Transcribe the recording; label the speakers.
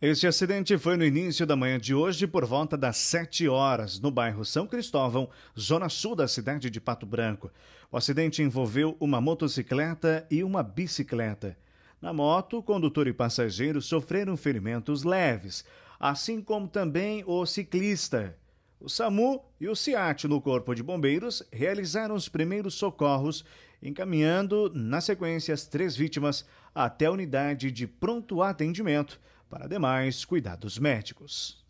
Speaker 1: Este acidente foi no início da manhã de hoje, por volta das 7 horas, no bairro São Cristóvão, zona sul da cidade de Pato Branco. O acidente envolveu uma motocicleta e uma bicicleta. Na moto, condutor e passageiro sofreram ferimentos leves, assim como também o ciclista. O SAMU e o SIAT no Corpo de Bombeiros realizaram os primeiros socorros, encaminhando, na sequência, as três vítimas até a unidade de pronto atendimento para demais cuidados médicos.